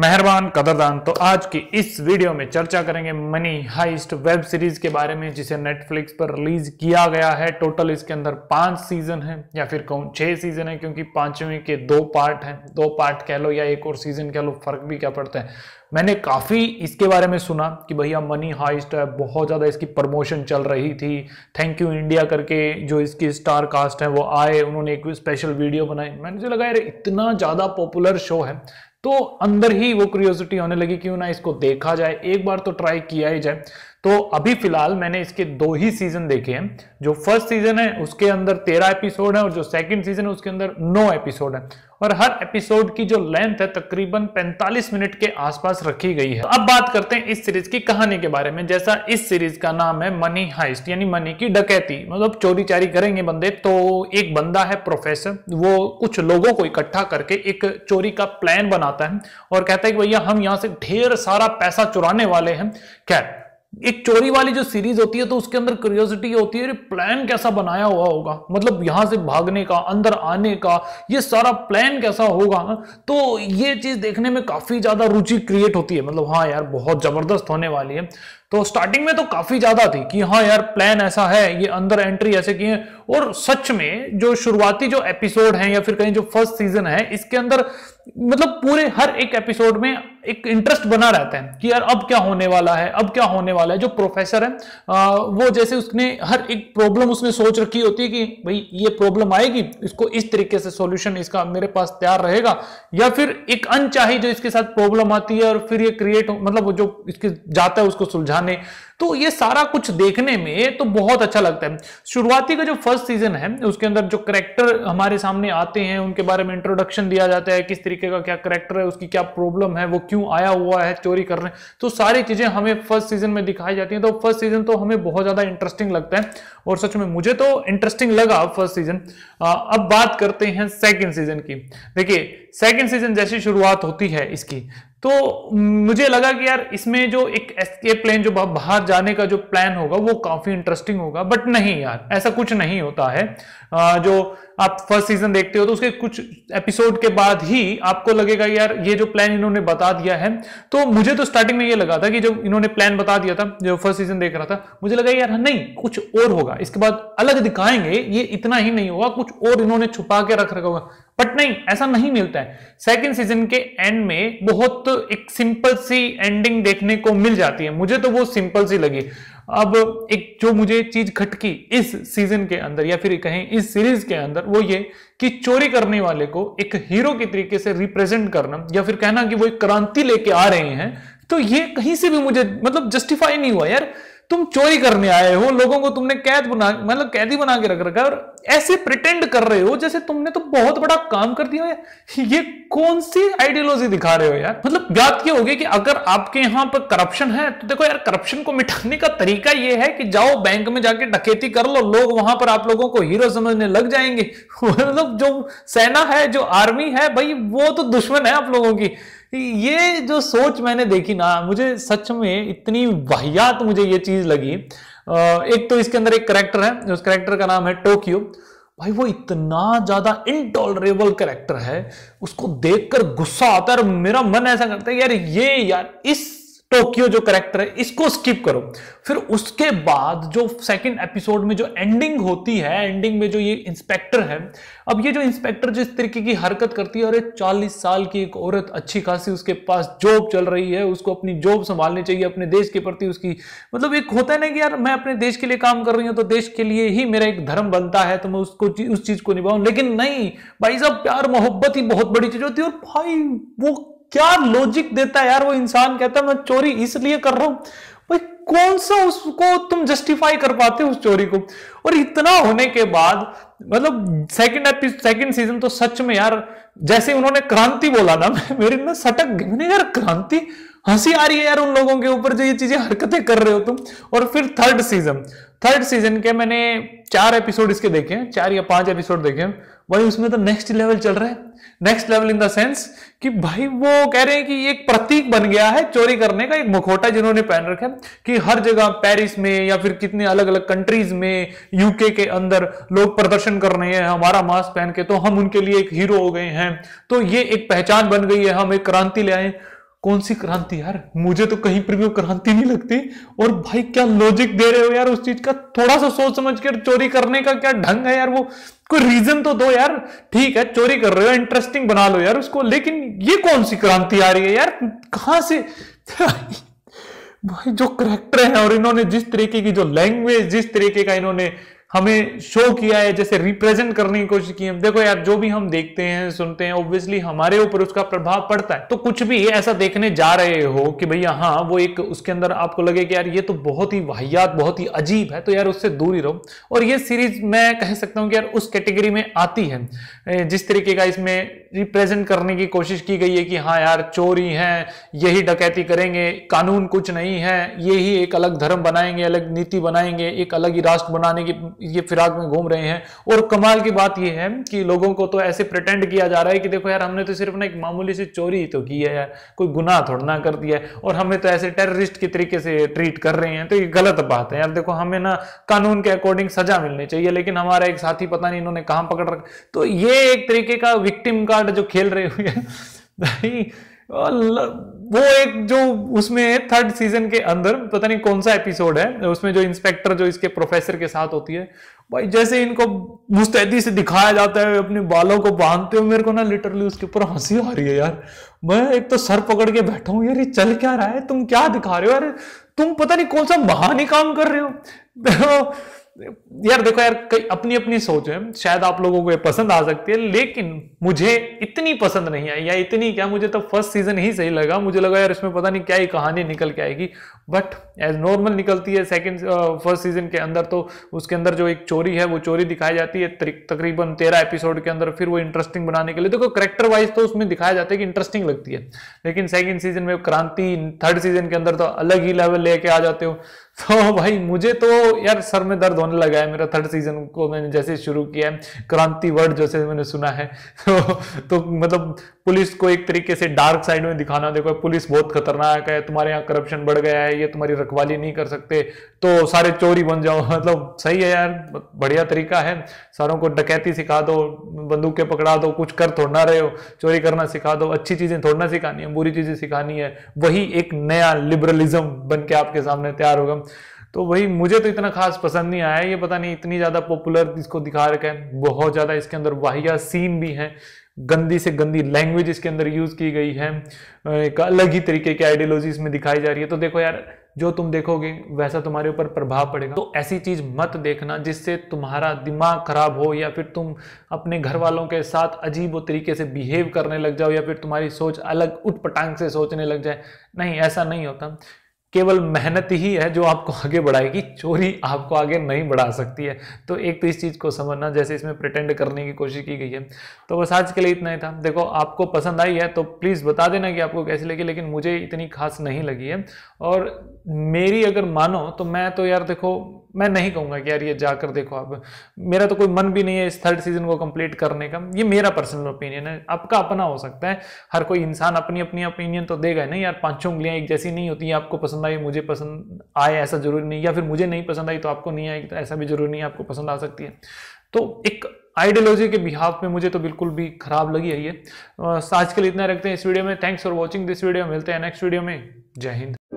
मेहरबान कदरदान तो आज की इस वीडियो में चर्चा करेंगे मनी हाइस्ट वेब सीरीज के बारे में जिसे नेटफ्लिक्स पर रिलीज किया गया है टोटल इसके अंदर पांच सीजन है या फिर कहूँ छह सीजन है क्योंकि पांचवें के दो पार्ट हैं दो पार्ट कह लो या एक और सीजन कह लो फर्क भी क्या पड़ता है मैंने काफ़ी इसके बारे में सुना कि भैया मनी हाइस्ट है बहुत ज़्यादा इसकी प्रमोशन चल रही थी थैंक यू इंडिया करके जो इसकी स्टार कास्ट है वो आए उन्होंने एक स्पेशल वीडियो बनाई मैंने मुझे लगा यार इतना ज़्यादा पॉपुलर शो है तो अंदर ही वो क्यूरियोसिटी होने लगी क्यों ना इसको देखा जाए एक बार तो ट्राई किया ही जाए तो अभी फिलहाल मैंने इसके दो ही सीजन देखे हैं जो फर्स्ट सीजन है उसके अंदर तेरह एपिसोड है और जो सेकंड सीजन है उसके अंदर नौ एपिसोड है और हर एपिसोड की जो लेंथ है तकरीबन 45 मिनट के आसपास रखी गई है तो अब बात करते हैं इस सीरीज की कहानी के बारे में जैसा इस सीरीज का नाम है मनी हाइस्ट यानी मनी की डकैती मतलब चोरी चारी करेंगे बंदे तो एक बंदा है प्रोफेसर वो कुछ लोगों को इकट्ठा करके एक चोरी का प्लान बनाता है और कहता है कि भैया हम यहाँ से ढेर सारा पैसा चुराने वाले हैं क्या एक चोरी वाली जो सीरीज होती है तो उसके अंदर क्यूरियोसिटी होती है प्लान कैसा बनाया हुआ होगा मतलब यहां से भागने का अंदर आने का ये सारा प्लान कैसा होगा तो ये चीज देखने में काफी ज्यादा रुचि क्रिएट होती है मतलब हाँ यार बहुत जबरदस्त होने वाली है तो स्टार्टिंग में तो काफी ज्यादा थी कि हाँ यार प्लान ऐसा है ये अंदर एंट्री ऐसे की है और सच में जो शुरुआती जो एपिसोड है या फिर कहीं जो फर्स्ट सीजन है इसके अंदर मतलब पूरे हर एक एपिसोड में एक इंटरेस्ट बना रहता है कि यार अब क्या होने वाला है अब क्या होने वाला है जो प्रोफेसर है आ, वो जैसे उसने हर एक प्रॉब्लम उसने सोच रखी होती है कि भाई ये प्रॉब्लम आएगी इसको इस तरीके से सॉल्यूशन इसका मेरे पास तैयार रहेगा या फिर एक अनचाही जो इसके साथ प्रॉब्लम आती है और फिर ये क्रिएट मतलब जो इसके जाता है उसको सुलझाने तो ये सारा कुछ देखने में तो बहुत अच्छा लगता है शुरुआती का जो फर्स्ट सीजन है उसके अंदर जो करेक्टर हमारे सामने आते हैं उनके बारे में इंट्रोडक्शन दिया जाता है किस तरीके का क्या करेक्टर है उसकी क्या प्रॉब्लम है वो क्यों आया हुआ है चोरी करने तो सारी चीजें हमें फर्स्ट सीजन में दिखाई जाती है तो फर्स्ट सीजन तो हमें बहुत ज्यादा इंटरेस्टिंग लगता है और सच में मुझे तो इंटरेस्टिंग लगा फर्स्ट सीजन अब बात करते हैं सेकेंड सीजन की देखिए सेकेंड सीजन जैसी शुरुआत होती है इसकी तो मुझे लगा कि यार इसमें जो एक एस्केप प्लान जो बाहर जाने का जो प्लान होगा वो काफी इंटरेस्टिंग होगा बट नहीं यार ऐसा कुछ नहीं होता है जो आप फर्स्ट सीजन देखते हो तो उसके कुछ एपिसोड के बाद ही आपको लगेगा यार ये जो प्लान इन्होंने बता दिया है तो मुझे तो स्टार्टिंग में ये लगा था कि जब इन्होंने प्लान बता दिया था जो फर्स्ट सीजन देख रहा था मुझे लगा यार नहीं कुछ और होगा इसके बाद अलग दिखाएंगे ये इतना ही नहीं होगा कुछ और इन्होंने छुपा के रख रखा होगा बट नहीं ऐसा नहीं मिलता है सेकेंड सीजन के एंड में बहुत एक सिंपल सी एंडिंग देखने को मिल जाती है मुझे तो वो सिंपल सी लगी अब एक जो मुझे चीज खटकी इस सीजन के अंदर या फिर कहें इस सीरीज के अंदर वो ये कि चोरी करने वाले को एक हीरो के तरीके से रिप्रेजेंट करना या फिर कहना कि वो एक क्रांति लेके आ रहे हैं तो ये कहीं से भी मुझे मतलब जस्टिफाई नहीं हुआ यार तुम चोरी करने आए हो लोगों को तुमने कैद बना मतलब कैदी बना के रख रखा है और ऐसे प्रिटेंड कर रहे हो जैसे तुमने तो बहुत बड़ा काम कर दिया है ये कौन सी आइडियोलॉजी दिखा रहे हो यार मतलब बात ये होगी कि अगर आपके यहाँ पर करप्शन है तो देखो यार करप्शन को मिटाने का तरीका ये है कि जाओ बैंक में जाके डकेती कर लो लोग वहां पर आप लोगों को हीरो समझने लग जाएंगे मतलब जो सेना है जो आर्मी है भाई वो तो दुश्मन है आप लोगों की ये जो सोच मैंने देखी ना मुझे सच में इतनी वाहियात मुझे ये चीज लगी एक तो इसके अंदर एक करेक्टर है उस करेक्टर का नाम है टोक्यो भाई वो इतना ज्यादा इनटॉलरेबल करेक्टर है उसको देखकर गुस्सा आता है और मेरा मन ऐसा करता है यार ये यार इस टोक्यो तो जो करेक्टर है इसको स्किप करो फिर उसके बाद जो सेकंड एपिसोड में जो एंडिंग होती है एंडिंग में जो ये इंस्पेक्टर है अब ये जो इंस्पेक्टर जिस तरीके की हरकत करती है और एक चालीस साल की एक औरत अच्छी खासी उसके पास जॉब चल रही है उसको अपनी जॉब संभालनी चाहिए अपने देश के प्रति उसकी मतलब एक होता है ना कि यार मैं अपने देश के लिए काम कर रही हूँ तो देश के लिए ही मेरा एक धर्म बनता है तो मैं उसको उस चीज को निभाऊ लेकिन नहीं भाई साहब प्यार मोहब्बत ही बहुत बड़ी चीज होती है और भाई वो क्या लॉजिक देता है यार वो इंसान कहता है मैं चोरी इसलिए कर रहा हूं भाई कौन सा उसको तुम जस्टिफाई कर पाते हो उस चोरी को और इतना होने के बाद मतलब सेकंड सेकंड सीजन तो सच में यार जैसे उन्होंने क्रांति बोला ना मेरे में सटक गई यार क्रांति हंसी आ रही है यार उन लोगों के ऊपर जो ये चीजें हरकतें कर रहे हो तुम और फिर थर्ड सीजन थर्ड सीजन के मैंने चार एपिसोड इसके देखे हैं चार या पांच एपिसोड देखे हैं भाई उसमें तो नेक्स्ट लेवल चल रहा है next level in the sense कि भाई वो कह रहे हैं कि एक प्रतीक बन गया है चोरी करने का एक मुखोटा जिन्होंने पहन रखा है कि हर जगह पेरिस में या फिर कितने अलग अलग कंट्रीज में यूके के अंदर लोग प्रदर्शन कर रहे हैं हमारा मास्क पहन के तो हम उनके लिए एक हीरो हो गए हैं तो ये एक पहचान बन गई है हम एक क्रांति ले आए कौन सी क्रांति यार मुझे तो कहीं पर भी क्रांति नहीं लगती और भाई क्या लॉजिक दे रहे हो यार उस चीज का थोड़ा सा सोच समझ कर चोरी करने का क्या ढंग है यार वो कोई रीजन तो दो यार ठीक है चोरी कर रहे हो इंटरेस्टिंग बना लो यार उसको लेकिन ये कौन सी क्रांति आ रही है यार कहां से भाई जो करेक्टर है और इन्होंने जिस तरीके की जो लैंग्वेज जिस तरीके का इन्होंने हमें शो किया है जैसे रिप्रेजेंट करने की कोशिश की है देखो यार जो भी हम देखते हैं सुनते हैं ऑब्वियसली हमारे ऊपर उसका प्रभाव पड़ता है तो कुछ भी ऐसा देखने जा रहे हो कि भैया हाँ वो एक उसके अंदर आपको लगे कि यार ये तो बहुत ही वाहियात बहुत ही अजीब है तो यार उससे दूर ही रहो और ये सीरीज मैं कह सकता हूँ कि यार उस कैटेगरी में आती है जिस तरीके का इसमें रिप्रेजेंट करने की कोशिश की गई है कि हाँ यार चोरी है यही डकैती करेंगे कानून कुछ नहीं है ये ही एक अलग धर्म बनाएंगे अलग नीति बनाएंगे एक अलग ही राष्ट्र बनाने की ये फिराक में घूम रहे हैं और कमाल की बात यह है कि लोगों को तो ऐसे प्रटेंड किया जा रहा है कि देखो यार हमने तो सिर्फ ना एक मामूली सी चोरी तो की है यार कोई गुनाह थोड़ा ना कर दिया है और हमें तो ऐसे टेररिस्ट के तरीके से ट्रीट कर रहे हैं तो ये गलत बात है यार देखो हमें ना कानून के अकॉर्डिंग सजा मिलनी चाहिए लेकिन हमारा एक साथी पता नहीं इन्होंने कहाँ पकड़ रखा तो ये एक तरीके का विक्टिम कार्ड जो खेल रहे हुए भाई वो एक जो उसमें थर्ड सीजन के अंदर पता नहीं कौन सा एपिसोड है उसमें जो इंस्पेक्टर जो इसके प्रोफेसर के साथ होती है भाई जैसे इनको मुस्तैदी से दिखाया जाता है अपने बालों को बांधते हुए मेरे को ना लिटरली उसके ऊपर हंसी आ रही है यार मैं एक तो सर पकड़ के बैठा हूँ यार ये चल क्या रहा है तुम क्या दिखा रहे हो यार तुम पता नहीं कौन सा महानी काम कर रहे हो तो यार देखो यार कई अपनी अपनी सोच है शायद आप लोगों को ये पसंद आ सकती है लेकिन मुझे इतनी पसंद नहीं आई या इतनी क्या मुझे तो फर्स्ट सीजन ही सही लगा मुझे लगा यार इसमें पता नहीं क्या ही कहानी निकल के आएगी बट एज नॉर्मल निकलती है सेकंड फर्स्ट सीजन के अंदर तो उसके अंदर जो एक चोरी है वो चोरी दिखाई जाती है तकरीबन तेरह एपिसोड के अंदर फिर वो इंटरेस्टिंग बनाने के लिए देखो करेक्टर वाइज तो उसमें दिखाया जाता है कि इंटरेस्टिंग लगती है लेकिन सेकेंड सीजन में क्रांति थर्ड सीजन के अंदर तो अलग ही लेवल लेके आ जाते हो तो भाई मुझे तो यार सर में दर्द मैराथन लगा है मेरा थर्ड सीजन को मैंने जैसे शुरू किया है क्रांति वर्ड जैसे मैंने सुना है तो, तो मतलब पुलिस को एक तरीके से डार्क साइड में दिखाना देखो पुलिस बहुत खतरनाक है तुम्हारे यहाँ करप्शन बढ़ गया है ये तुम्हारी रखवाली नहीं कर सकते तो सारे चोरी बन जाओ मतलब सही है यार बढ़िया तरीका है सारों को डकैती सिखा दो बंदूकें पकड़ा दो कुछ कर थोड़ना रहे हो चोरी करना सिखा दो अच्छी चीजें थोड़ना सिखानी है बुरी चीजें सिखानी है वही एक नया लिबरलिज्म बन के आपके सामने तैयार होगा तो वही मुझे तो इतना खास पसंद नहीं आया ये पता नहीं इतनी ज़्यादा पॉपुलर इसको दिखा रखा है बहुत ज़्यादा इसके अंदर वाहिया सीन भी हैं गंदी से गंदी लैंग्वेज इसके अंदर यूज़ की गई है एक अलग ही तरीके की आइडियोलॉजी इसमें दिखाई जा रही है तो देखो यार जो तुम देखोगे वैसा तुम्हारे ऊपर प्रभाव पड़ेगा तो ऐसी चीज़ मत देखना जिससे तुम्हारा दिमाग खराब हो या फिर तुम अपने घर वालों के साथ अजीब तरीके से बिहेव करने लग जाओ या फिर तुम्हारी सोच अलग उठपटांग से सोचने लग जाए नहीं ऐसा नहीं होता केवल मेहनत ही है जो आपको आगे बढ़ाएगी चोरी आपको आगे नहीं बढ़ा सकती है तो एक तो इस चीज़ को समझना जैसे इसमें प्रटेंड करने की कोशिश की गई है तो बस आज के लिए इतना ही था देखो आपको पसंद आई है तो प्लीज़ बता देना कि आपको कैसी लगी लेकिन मुझे इतनी खास नहीं लगी है और मेरी अगर मानो तो मैं तो यार देखो मैं नहीं कहूँगा कि यार ये जाकर देखो आप मेरा तो कोई मन भी नहीं है इस थर्ड सीजन को कंप्लीट करने का ये मेरा पर्सनल ओपिनियन है आपका अपना हो सकता है हर कोई इंसान अपनी अपनी ओपिनियन तो देगा नहीं यार पांचों उंगलियाँ एक जैसी नहीं होती आपको पसंद आई मुझे पसंद आए ऐसा जरूरी नहीं या फिर मुझे नहीं पसंद आई तो आपको नहीं आई तो ऐसा भी जरूरी नहीं आपको पसंद आ सकती है तो एक आइडियोलॉजी के बिहाफ में मुझे तो बिल्कुल भी खराब लगी है ये आज के लिए इतना रखते हैं इस वीडियो में thanks for watching this video मिलते हैं नेक्स्ट वीडियो में जय हिंद